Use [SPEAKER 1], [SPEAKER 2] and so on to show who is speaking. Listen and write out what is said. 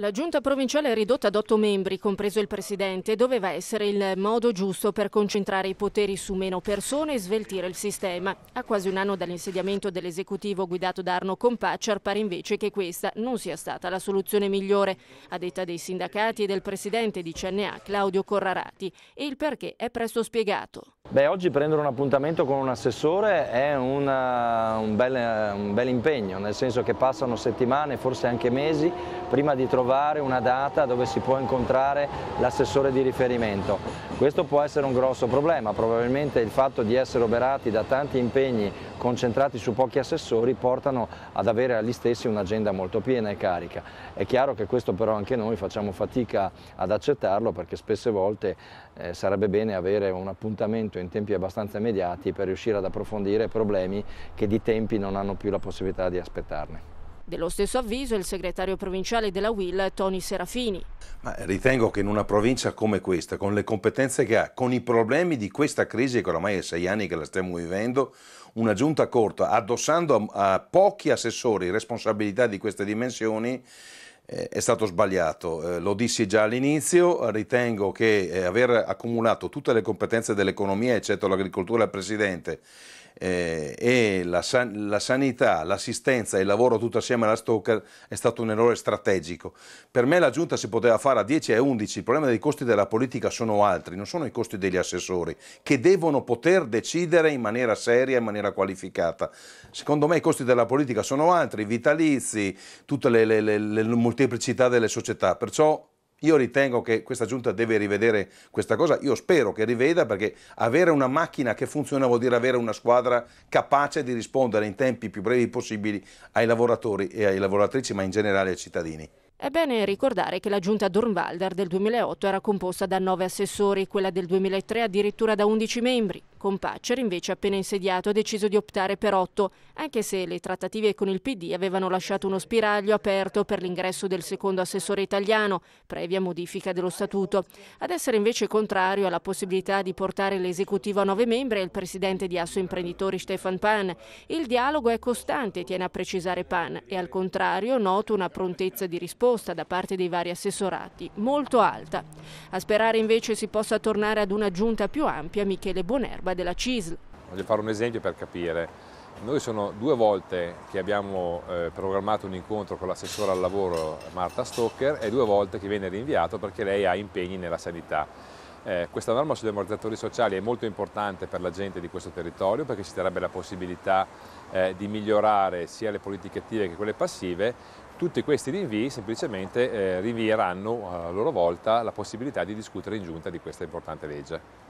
[SPEAKER 1] La giunta provinciale è ridotta ad otto membri, compreso il presidente, doveva essere il modo giusto per concentrare i poteri su meno persone e sveltire il sistema. A quasi un anno dall'insediamento dell'esecutivo guidato da Arno Compacciar pare invece che questa non sia stata la soluzione migliore, a detta dei sindacati e del presidente di CNA Claudio Corrarati, e il perché è presto spiegato.
[SPEAKER 2] Beh, oggi prendere un appuntamento con un assessore è una, eh, un, bel, eh, un, bel, impegno, nel senso che passano settimane, forse anche mesi, prima di trovare una data dove si può incontrare l'assessore di riferimento. Questo può essere un grosso problema, probabilmente il fatto di essere oberati da tanti impegni concentrati su pochi assessori portano ad avere agli stessi un'agenda molto piena e carica. È chiaro che questo però anche noi facciamo fatica ad accettarlo perché spesse volte eh, sarebbe bene avere un appuntamento in tempi abbastanza immediati per riuscire ad approfondire problemi che di tempi non hanno più la possibilità di aspettarne.
[SPEAKER 1] Dello stesso avviso il segretario provinciale della UIL Tony Serafini.
[SPEAKER 2] Ma ritengo che in una provincia come questa, con le
[SPEAKER 3] competenze che ha, con i problemi di questa crisi che oramai è sei anni che la stiamo vivendo, una giunta corta, addossando a pochi assessori responsabilità di queste dimensioni, eh, è stato sbagliato, eh, lo dissi già all'inizio, ritengo che eh, aver accumulato tutte le competenze dell'economia, eccetto l'agricoltura al Presidente, eh, e la, san la sanità, l'assistenza e il lavoro tutto assieme alla Stoker è stato un errore strategico. Per me la giunta si poteva fare a 10 e 11, il problema dei costi della politica sono altri, non sono i costi degli assessori, che devono poter decidere in maniera seria, in maniera qualificata. Secondo me i costi della politica sono altri, i vitalizi, tutte le, le, le, le molteplicità delle società, perciò io ritengo che questa giunta deve rivedere questa cosa, io spero che riveda perché avere una macchina che funziona vuol dire avere una squadra capace di rispondere in tempi più brevi possibili ai lavoratori e ai lavoratrici, ma in generale ai cittadini.
[SPEAKER 1] È bene ricordare che la giunta Dornwalder del 2008 era composta da nove assessori, quella del 2003 addirittura da 11 membri. Con Paccer, invece appena insediato, ha deciso di optare per otto, anche se le trattative con il PD avevano lasciato uno spiraglio aperto per l'ingresso del secondo assessore italiano, previa modifica dello statuto. Ad essere invece contrario alla possibilità di portare l'esecutivo a nove membri è il presidente di Asso Imprenditori Stefan Pan. Il dialogo è costante, tiene a precisare Pan, e al contrario noto una prontezza di risposta da parte dei vari assessorati, molto alta. A sperare invece si possa tornare ad una giunta più ampia, Michele Bonerba roba della CISL.
[SPEAKER 4] Voglio fare un esempio per capire. Noi sono due volte che abbiamo eh, programmato un incontro con l'assessore al lavoro Marta Stocker e due volte che viene rinviato perché lei ha impegni nella sanità. Eh, questa norma sugli ammortizzatori sociali è molto importante per la gente di questo territorio perché ci darebbe la possibilità eh, di migliorare sia le politiche attive che quelle passive. Tutti questi rinvii semplicemente eh, rinvieranno a loro volta la possibilità di discutere in giunta di questa importante legge.